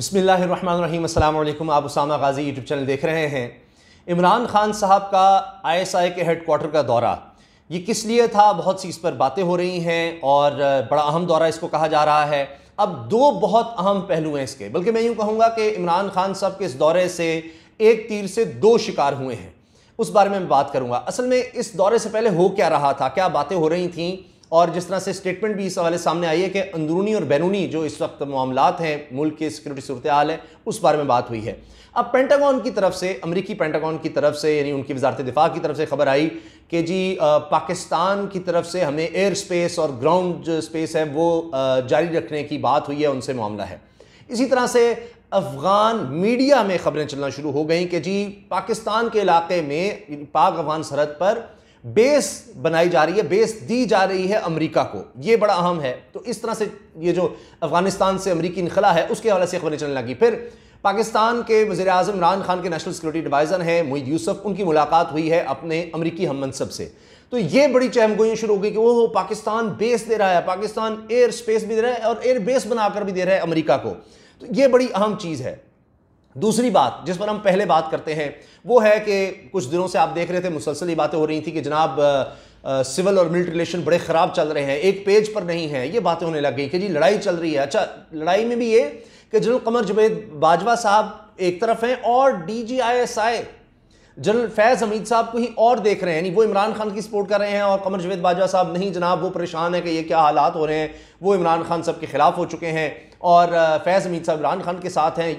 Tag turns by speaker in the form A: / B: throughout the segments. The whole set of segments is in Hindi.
A: बसमिल अल्लाम आप उसामा गाज़ी यूट्यूब चैनल देख रहे हैं इमरान खान साहब का आईएसआई के हेडकोार्टर का दौरा ये किस लिए था बहुत सी इस पर बातें हो रही हैं और बड़ा अहम दौरा इसको कहा जा रहा है अब दो बहुत अहम पहलू हैं इसके बल्कि मैं यूँ कहूँगा कि इमरान खान साहब के इस दौरे से एक तीर से दो शिकार हुए हैं उस बारे में मैं बात करूँगा असल में इस दौरे से पहले हो क्या रहा था क्या बातें हो रही थी और जिस तरह से स्टेटमेंट भी इस हवाले सामने आई है कि अंदरूनी और बैरूनी जो इस वक्त मामला हैं मुल्क की सिक्योरिटी सूरत हाल है उस बारे में बात हुई है अब पेंटागॉन की तरफ से अमरीकी पेंटागॉन की तरफ से यानी उनकी वजारत दिफा की तरफ से खबर आई कि जी पाकिस्तान की तरफ से हमें एयर स्पेस और ग्राउंड जो स्पेस है वो जारी रखने की बात हुई है उनसे मामला है इसी तरह से अफ़गान मीडिया में खबरें चलना शुरू हो गई कि जी पाकिस्तान के इलाके में पाक अफगान सरहद पर बेस बनाई जा रही है बेस दी जा रही है अमेरिका को ये बड़ा अहम है तो इस तरह से ये जो अफगानिस्तान से अमरीकी इनखला है उसके हवाले से खबरें चलने लगी फिर पाकिस्तान के वजे अजम इमरान खान के नेशनल सिक्योरिटी एडवाइज़र हैं मोईद यूसफ उनकी मुलाकात हुई है अपने अमरीकी हम मनसब से तो ये बड़ी चहमगोई शुरू हो गई कि वो पाकिस्तान बेस दे रहा है पाकिस्तान एयर स्पेस भी दे रहा है और एयर बेस बनाकर भी दे रहा है अमरीका को तो ये बड़ी अहम चीज़ है दूसरी बात जिस पर हम पहले बात करते हैं वो है कि कुछ दिनों से आप देख रहे थे मुसलसल बातें हो रही थी कि जनाब सिविल और मिलिट्री रिलेशन बड़े ख़राब चल रहे हैं एक पेज पर नहीं है ये बातें होने लग गई कि जी लड़ाई चल रही है अच्छा लड़ाई में भी ये कि जनरल कमर जवेद बाजवा साहब एक तरफ हैं और D G I S I general Faiz Hameed साहब को ही और देख रहे हैं यानी वो इमरान खान की सपोर्ट कर रहे हैं और कमर जवेद बाजवा साहब नहीं जनाब वो परेशान है कि ये क्या हालात हो रहे हैं वो इमरान खान साहब के ख़िलाफ़ हो चुके हैं और फैज़ हमीद साहब इमरान खान के साथ हैं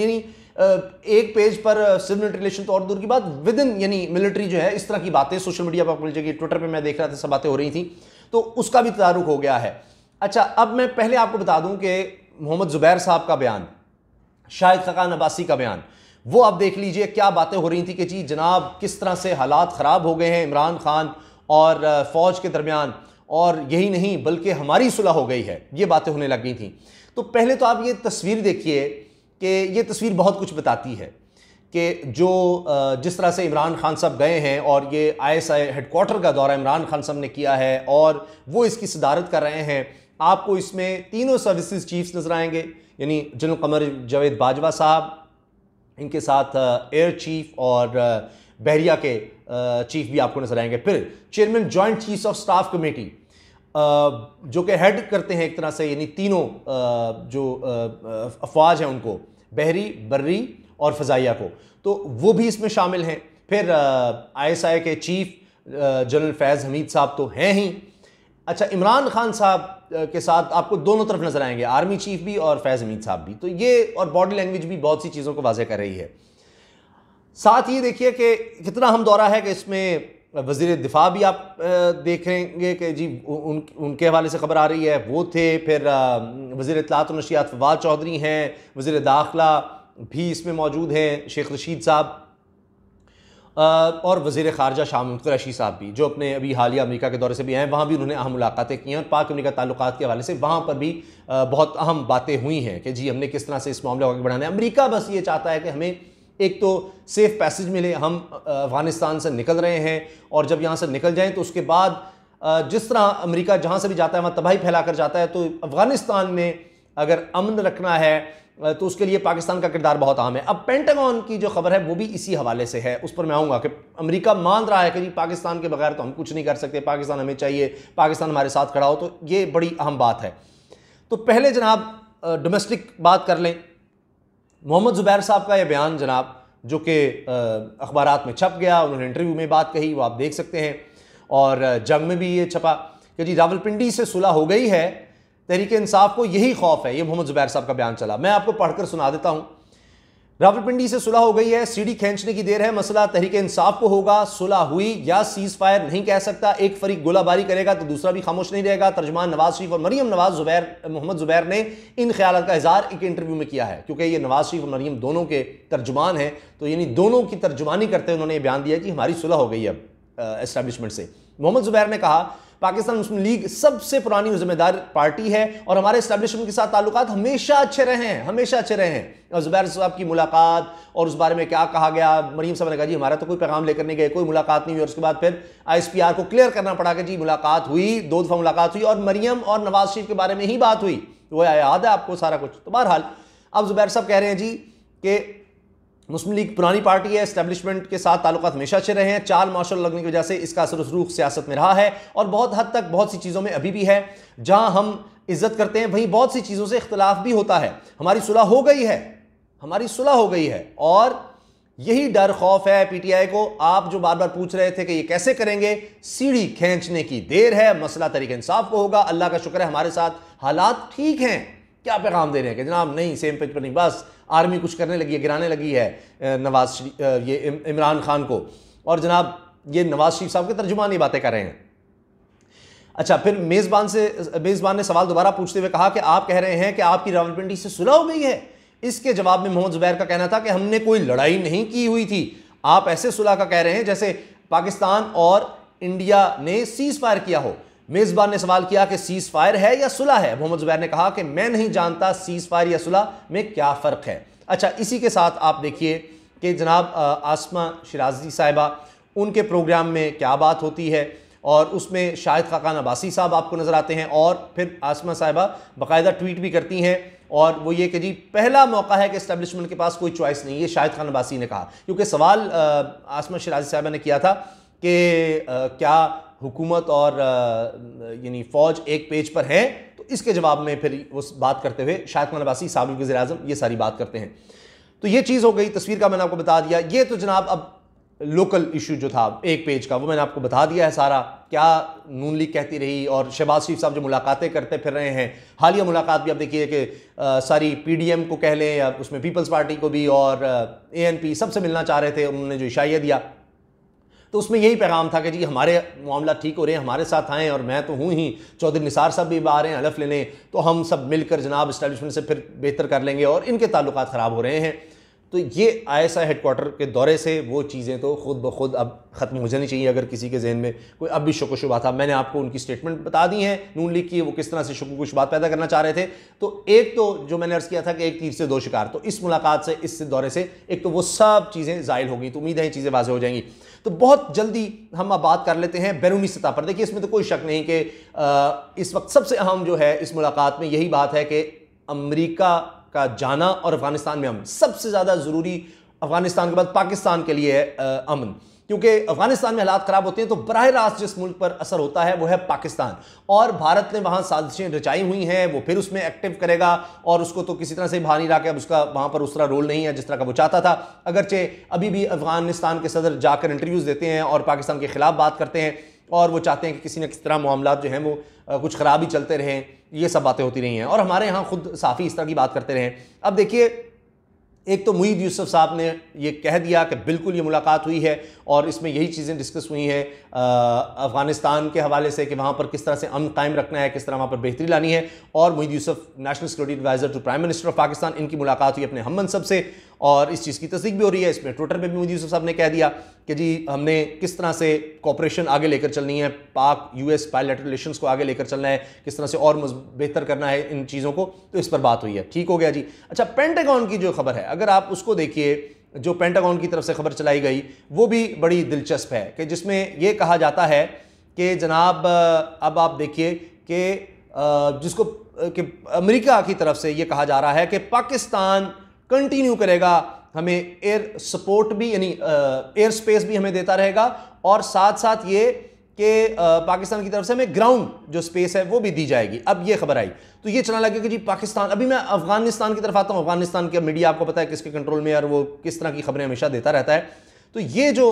A: यानी एक पेज पर सिविल रिलेशन तो और दूर की बात विद इन यानी मिलिट्री जो है इस तरह की बातें सोशल मीडिया पर आपको जाएगी ट्विटर पर मैं देख रहा था सब बातें हो रही थी तो उसका भी तारुक हो गया है अच्छा अब मैं पहले आपको बता दूं कि मोहम्मद ज़ुबैर साहब का बयान शाहिद खकान अब्बासी का बयान वो आप देख लीजिए क्या बातें हो रही थी कि जी जनाब किस तरह से हालात ख़राब हो गए हैं इमरान खान और फ़ौज के दरमियान और यही नहीं बल्कि हमारी सुलह हो गई है ये बातें होने लग गई थी तो पहले तो आप ये तस्वीर देखिए कि ये तस्वीर बहुत कुछ बताती है कि जो जिस तरह से इमरान खान साहब गए हैं और ये आईएसआई हेडक्वार्टर का दौरा इमरान खान साहब ने किया है और वो इसकी सदारत कर रहे हैं आपको इसमें तीनों सर्विसेज चीफ्स नज़र आएंगे यानी जनरल कमर जावेद बाजवा साहब इनके साथ एयर चीफ और बहरिया के चीफ भी आपको नजर आएंगे फिर chairman joint chief of staff committee जो कि हेड करते हैं एक तरह से यानी तीनों जो अफवाज हैं उनको बहरी बर्री और फ़जाइया को तो वो भी इसमें शामिल हैं फिर आईएसआई के चीफ जनरल फैज़ हमीद साहब तो हैं ही अच्छा इमरान खान साहब के साथ आपको दोनों तरफ नज़र आएंगे आर्मी चीफ भी और फैज़ हमीद साहब भी तो ये और बॉडी लैंग्वेज भी बहुत सी चीज़ों को वाजह कर रही है साथ ये देखिए कि कितना हम दौरा है कि इसमें वजीर दिफा भी आप देखेंगे कि जी उन उनके हवाले से खबर आ रही है वो थे फिर वजीर इतलात नशियात फवाद चौधरी हैं वजीर दाखिला भी इसमें मौजूद हैं शेख रशीद साहब और वजीर खारजा शाम रशी साहब भी जो अपने अभी हालिया अमेरिका के दौरे से भी आए वहाँ भी उन्होंने अहम मुलाकातें की हैं और पाक अमरीका ताल्लुक के हवाले से वहाँ पर भी बहुत अहम बातें हुई हैं कि जी हमने किस तरह से इस मामले को आगे बढ़ाना है अमरीका बस ये चाहता है कि हमें एक तो सेफ़ पैसेज मिले हम अफ़गानिस्तान से निकल रहे हैं और जब यहाँ से निकल जाएँ तो उसके बाद जिस तरह अमेरिका जहाँ से भी जाता है वहाँ तबाही फैला कर जाता है तो अफ़गानिस्तान में अगर अमन रखना है तो उसके लिए पाकिस्तान का किरदार बहुत अहम है अब पेंटागॉन की जो खबर है वो भी इसी हवाले से है उस पर मैं आऊँगा कि अमेरिका मान रहा है कि जी पाकिस्तान के बगैर तो हम कुछ नहीं कर सकते पाकिस्तान हमें चाहिए पाकिस्तान हमारे साथ खड़ा हो तो ये बड़ी अहम बात है तो पहले जनाब डोमेस्टिक बात कर लें मोहम्मद ज़ुबैर साहब का यह बयान जनाब जो कि अखबार में छप गया उन्होंने इंटरव्यू में बात कही वो आप देख सकते हैं और जंग में भी ये छपा कि जी रावलपिंडी से सुलह हो गई है तहरीक इंसाफ को यही खौफ है ये मोहम्मद ज़ुबैर साहब का बयान चला मैं आपको पढ़कर सुना देता हूँ रावलपिंडी से सुलह हो गई है सीढ़ी खींचने की देर है मसला तहरीक इंसाफ को होगा सुलह हुई या सीज फायर नहीं कह सकता एक फरीक गोलाबारी करेगा तो दूसरा भी खामोश नहीं रहेगा तर्जमान नवाज शरीफ और मरीम नवाज जुबैर मोहम्मद जुबैर ने इन ख्याल का इजहार एक इंटरव्यू में किया है क्योंकि ये नवाज शरीफ और मरीम दोनों के तर्जुमान हैं तो यानी दोनों की तर्जुमानी करते हुए उन्होंने बयान दिया कि हमारी सुलह हो गई अब एस्टैब्लिशमेंट से मोहम्मद जुबैर ने कहा पाकिस्तान मुस्लिम लीग सबसे पुरानी जिम्मेदार पार्टी है और हमारे स्टैब्लिशमेंट के साथ ताल्लुक हमेशा अच्छे रहे हैं हमेशा अच्छे रहे हैं और जुबैर साहब की मुलाकात और उस बारे में क्या कहा गया मरीम साहब ने कहा जी हमारा तो कोई पैगाम लेकर नहीं गए कोई मुलाकात नहीं हुई और उसके बाद फिर आई को क्लियर करना पड़ा कि जी मुलाकात हुई दो दफ़ा मुलाकात हुई और मरियम और नवाज शरीफ के बारे में ही बात हुई वो याद है आपको सारा कुछ तो बहरहाल अब जुबैर साहब कह रहे हैं जी कि मुस्लिम लीग पुरानी पार्टी है एस्टेब्लिशमेंट के साथ ताल्लुक हमेशा अच्छे रहे हैं चार मार्शल लगने की वजह से इसका असर रूख सियासत में रहा है और बहुत हद तक बहुत सी चीज़ों में अभी भी है जहां हम इज्जत करते हैं वहीं बहुत सी चीज़ों से इख्तलाफ भी होता है हमारी सुलह हो गई है हमारी सुलह हो गई है और यही डर खौफ है पीटीआई को आप जो बार बार पूछ रहे थे कि ये कैसे करेंगे सीढ़ी खींचने की देर है मसला तरीके इंसाफ को होगा अल्लाह का शुक्र है हमारे साथ हालात ठीक हैं क्या पैगाम दे रहे हैं कि जनाब नहीं सेम पेज पर नहीं बस आर्मी कुछ करने लगी है गिराने लगी है नवाज ये इमरान खान को और जनाब ये नवाज शरीफ साहब के तर्जुमान बातें कर रहे हैं अच्छा फिर मेज़बान से मेज़बान ने सवाल दोबारा पूछते हुए कहा कि आप कह रहे हैं कि आपकी रावलपिंडी से सुलह हो गई है इसके जवाब में मोहम्मद जुबैर का कहना था कि हमने कोई लड़ाई नहीं की हुई थी आप ऐसे सुलह का कह रहे हैं जैसे पाकिस्तान और इंडिया ने सीज़ फायर किया हो मेज़बान ने सवाल किया कि सीज़ फायर है या सुलह है मोहम्मद जुबैर ने कहा कि मैं नहीं जानता सीज़ फायर या सुलह में क्या फ़र्क है अच्छा इसी के साथ आप देखिए कि जनाब आसमा शराजी साहिबा उनके प्रोग्राम में क्या बात होती है और उसमें शाहिद खाकान अब्बासी साहब आपको नज़र आते हैं और फिर आसमा साहिबा बाकायदा ट्वीट भी करती हैं और वो ये कि जी पहला मौका है कि इस्टेब्लिशमेंट के पास कोई चॉइस नहीं है शाहिद खान अब्बासी ने कहा क्योंकि सवाल आसमा शराजी साहिबा ने किया था कि क्या हुकूमत और यानी फ़ौज एक पेज पर हैं तो इसके जवाब में फिर उस बात करते हुए शायद खान अबासी वजी अजम ये सारी बात करते हैं तो ये चीज़ हो गई तस्वीर का मैंने आपको बता दिया ये तो जनाब अब लोकल इशू जो था एक पेज का वो मैंने आपको बता दिया है सारा क्या नून लीग कहती रही और शहबाज शरीफ साहब जो मुलाकातें करते फिर रहे हैं हालिया मुलाकात भी आप देखिए कि सारी पीडीएम को कह लें या उसमें पीपल्स पार्टी को भी और एएनपी सबसे मिलना चाह रहे थे उन्होंने जो इशाइया दिया तो उसमें यही पैगाम था कि जी हमारे मामला ठीक हो रहे हैं हमारे साथ आएँ और मैं तो हूँ ही चौधरी निसार साहब भी आ रहे हैं हलफ लेने तो हम सब मिलकर जनाब इस्टेबलिशमेंट से फिर बेहतर कर लेंगे और इनके ताल्लुक ख़राब हो रहे हैं तो ये आई एस के दौरे से वो चीज़ें तो खुद ब खुद अब ख़त्म हो जानी चाहिए अगर किसी के जहन में कोई अब भी शक शुबा था मैंने आपको उनकी स्टेटमेंट बता दी हैं नून लीग की वो किस तरह से शक शुबात पैदा करना चाह रहे थे तो एक तो जो मैंने अर्ज़ किया था कि एक तीर से दो शिकार तो इस मुलाकात से इस दौरे से एक तो वो सब चीज़ें जायल होगी तो उम्मीद है चीज़ें वाज़े हो जाएंगी तो बहुत जल्दी हम अब बात कर लेते हैं बैरूनी सतह पर देखिए इसमें तो कोई शक नहीं कि इस वक्त सबसे अहम जो है इस मुलाकात में यही बात है कि अमरीका का जाना और अफगानिस्तान में अमन सबसे ज़्यादा ज़रूरी अफगानिस्तान के बाद पाकिस्तान के लिए है अमन क्योंकि अफगानिस्तान में हालात खराब होते हैं तो बरह रास्त जिस मुल्क पर असर होता है वो है पाकिस्तान और भारत ने वहाँ साजिशें रचाई हुई हैं वो फिर उसमें एक्टिव करेगा और उसको तो किसी तरह से बाहर नहीं रहा अब उसका वहाँ पर उस तरह रोल नहीं है जिस तरह का वो चाहता था अगरचे अभी भी अफगानिस्तान के सदर जाकर इंटरव्यूज़ देते हैं और पाकिस्तान के खिलाफ बात करते हैं और वो चाहते हैं कि किसी न किसी तरह मामला जो हैं वो कुछ ख़राब ही चलते रहें ये सब बातें होती रही हैं और हमारे यहाँ खुद साफ़ी इस तरह की बात करते रहें अब देखिए एक तो मुईद यूसुफ साहब ने ये कह दिया कि बिल्कुल ये मुलाकात हुई है और इसमें यही चीज़ें डिस्कस हुई हैं अफ़गानिस्तान के हवाले से कि वहाँ पर किस तरह से अमन कायम रखना है किस तरह वहाँ पर बेहतरी लानी है और Moeed Yusuf national security adviser to prime minister of Pakistan इनकी मुलाकात हुई अपने हम मनसब से और इस चीज़ की तस्दीक भी हो रही है इसमें ट्विटर पर भी मुईद यूसुफ साहब ने कह दिया कि जी हमने किस तरह से कॉपरेशन आगे लेकर चलनी है पाक यूएस पायलट रिलेशन को आगे लेकर चलना है किस तरह से और बेहतर करना है इन चीज़ों को तो इस पर बात हुई है ठीक हो गया जी अच्छा पेंटागॉन की जो खबर है अगर आप उसको देखिए जो पेंटागॉन की तरफ से खबर चलाई गई वो भी बड़ी दिलचस्प है कि जिसमें यह कहा जाता है कि जनाब अब आप देखिए कि जिसको कि अमेरिका की तरफ से ये कहा जा रहा है कि पाकिस्तान कंटिन्यू करेगा हमें एयर सपोर्ट भी यानी एयर स्पेस भी हमें देता रहेगा और साथ साथ ये कि पाकिस्तान की तरफ से हमें ग्राउंड जो स्पेस है वो भी दी जाएगी अब ये खबर आई तो ये चला लगा कि जी पाकिस्तान अभी मैं अफगानिस्तान की तरफ आता हूँ अफगानिस्तान के मीडिया आपको पता है किसके कंट्रोल में और वो किस तरह की खबरें हमेशा देता रहता है तो ये जो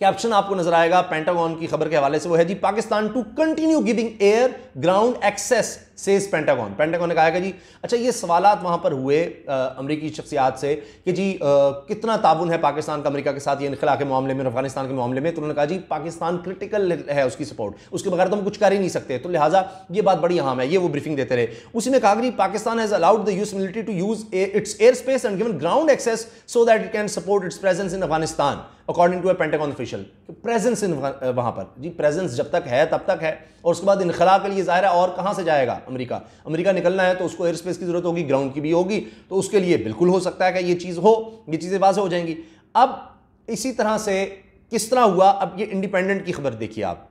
A: कैप्शन आपको नजर आएगा पेंटागॉन की खबर के हवाले से वो है जी Pakistan to continue giving air ground access says Pentagon Pentagon ने कहा कि जी अच्छा ये सवाल वहाँ पर हुए अमरीकी शख्सियात से कि जी आ, कितना ताबन है पाकिस्तान का अमरीका के साथ ये इनखला के मामले में अफगानिस्तान के मामले में तो उन्होंने कहा जी पाकिस्तान क्रिटिकल है उसकी सपोर्ट उसके बगैर तो हम कुछ कर ही नहीं सकते तो लिहाजा ये बात बड़ी अहम है ये वो ब्रीफिंग देते रहे उसी ने कहा कि Pakistan has allowed the US military to use its air space and given ground access so that it can support its presence in Afghanistan according to a Pentagon official presence in वहाँ पर जी प्रेजेंस जब तक है तब तक है और उसके बाद इनखला के लिए ज़ाहिर है और कहाँ से जाएगा अमेरिका अमेरिका निकलना है तो उसको एयर स्पेस की ज़रूरत होगी ग्राउंड की भी होगी तो उसके लिए बिल्कुल हो सकता है कि ये चीज़ हो ये चीज़ें वाजह हो जाएंगी अब इसी तरह से किस तरह हुआ अब ये इंडिपेंडेंट की खबर देखिए आप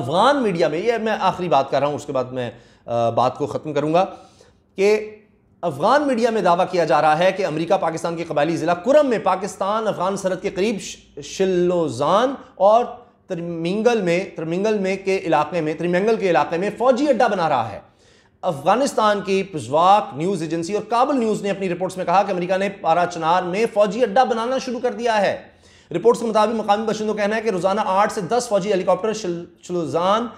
A: अफ़गान मीडिया में ये मैं आखिरी बात कर रहा हूँ उसके बाद मैं बात को ख़त्म करूँगा कि अफ़गान मीडिया में दावा किया जा रहा है कि अमेरिका पाकिस्तान के कबायली ज़िला कुरम में पाकिस्तान अफ़गान सरहद के करीब शिल्लोजान और त्रिमिंगल में त्रिमिंगल में के इलाके में त्रिमंगल के इलाके में फौजी अड्डा बना रहा है अफगानिस्तान की पिजवाक न्यूज़ एजेंसी और काबुल न्यूज़ ने अपनी रिपोर्ट्स में कहा कि अमेरिका ने पारा चनार में फौजी अड्डा बनाना शुरू कर दिया है रिपोर्ट्स के मुताबिक मकामी बशिंदों का कहना है कि रोज़ाना आठ से दस फौजी हेलीकॉप्टर शिलोजान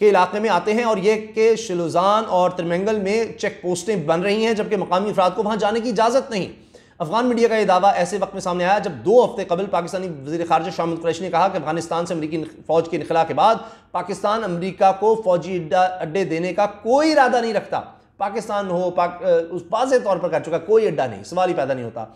A: के इलाके में आते हैं और ये कि शिलोजान और त्रिमंगल में चेक पोस्टें बन रही हैं जबकि मकामी अफराद को वहाँ जाने की इजाज़त नहीं अफगान मीडिया का यह दावा ऐसे वक्त में सामने आया जब दो हफ्ते कबल पाकिस्तानी वजी खारजा शाह कुरैश ने कहा कि अफगानिस्तान से अमरीकी फौज के इनखला के बाद पाकिस्तान अमरीका को फौजी अड्डे देने का कोई इरादा नहीं रखता पाकिस्तान हो पाक, उस वाज तौर पर कर चुका कोई अड्डा नहीं सवाल ही पैदा नहीं होता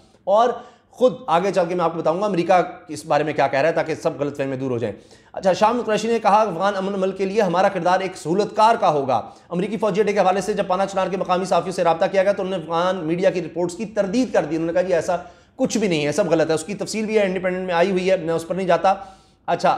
A: और खुद आगे चल के मैं आपको बताऊंगा अमेरिका इस बारे में क्या कह रहा है ताकि सब गलत फहमें दूर हो जाएं अच्छा शाम कुरैशी ने कहा अफगान अमन अमल के लिए हमारा किरदार एक सहूलतकार का होगा अमरीकी फौजी अड्डे के हवाले से जब पाना चनार के मकामी साफियों से रबा किया गया तो उन्होंने अफगान मीडिया की रिपोर्ट्स की तरदीद कर दी उन्होंने कहा जी ऐसा कुछ भी नहीं है सब गलत है उसकी तफसील भी है इंडिपेंडेंट में आई हुई है मैं उस पर नहीं जाता अच्छा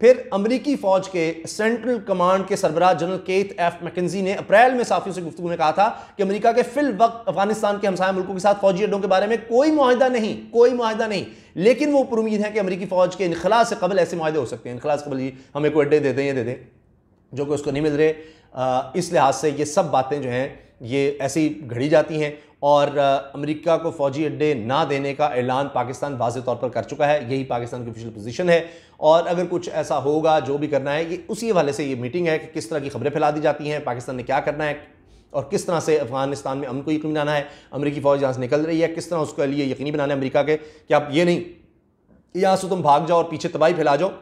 A: फिर अमरीकी फौज के सेंट्रल कमांड के सरबराह जनरल केत एफ मैकेजी ने अप्रैल में साफियों से गुफ्तु में कहा था कि अमरीका के फिल वक्त अफगानिस्तान के हमसाय मुल्कों के साथ फौजी अड्डों के बारे में कोई माहिदा नहीं कोई मुहिदा नहीं लेकिन वो उम्मीद है कि अमरीकी फौज के इनखला से कबल ऐसे माहदे हो सकते हैं इनखला से कबल जी हमें कोई अड्डे दे दें ये दे दें जो कि उसको नहीं मिल रहे इस लिहाज से ये सब बातें जो हैं ये ऐसी घड़ी जाती हैं और अमेरिका को फौजी अड्डे ना देने का ऐलान पाकिस्तान वाज तौर पर कर चुका है यही पाकिस्तान की ऑफिशियल पोजीशन है और अगर कुछ ऐसा होगा जो भी करना है ये उसी हवाले से ये मीटिंग है कि किस तरह की खबरें फैला दी जाती हैं पाकिस्तान ने क्या करना है और किस तरह से अफगानिस्तान में अमन को यकीन बनाना है अमरीकी फ़ौज यहाँ से निकल रही है किस तरह उसके लिए यकीनी बनाना है अमरीका के कि आप ये नहीं यहाँ से तुम भाग जाओ और पीछे तबाही फैला जाओ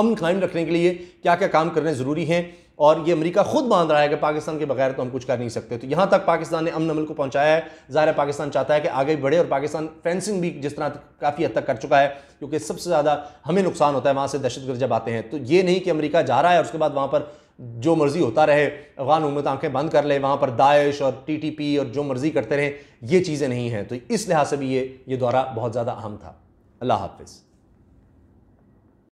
A: अमन कायम रखने के लिए क्या क्या काम करने ज़रूरी हैं और ये अमेरिका खुद मान रहा है कि पाकिस्तान के बगैर तो हम कुछ कर नहीं सकते तो यहाँ तक पाकिस्तान ने अमन अमल को पहुँचाया है ज़ाहिर पाकिस्तान चाहता है कि आगे बढ़े और पाकिस्तान फेंसिंग भी जिस तरह काफ़ी हद तक कर चुका है क्योंकि सबसे ज़्यादा हमें नुकसान होता है वहाँ से दहशतगर्द जब आते हैं तो ये नहीं कि अमरीका जा रहा है और उसके बाद वहाँ पर जो मर्ज़ी होता रहे अफगान हुकूमत आंखें बंद कर ले वहाँ पर दाइश और पी और जो मर्ज़ी करते रहें ये चीज़ें नहीं हैं तो इस लिहाज से भी ये ये दौरा बहुत ज़्यादा अहम था अल्लाह हाफिज़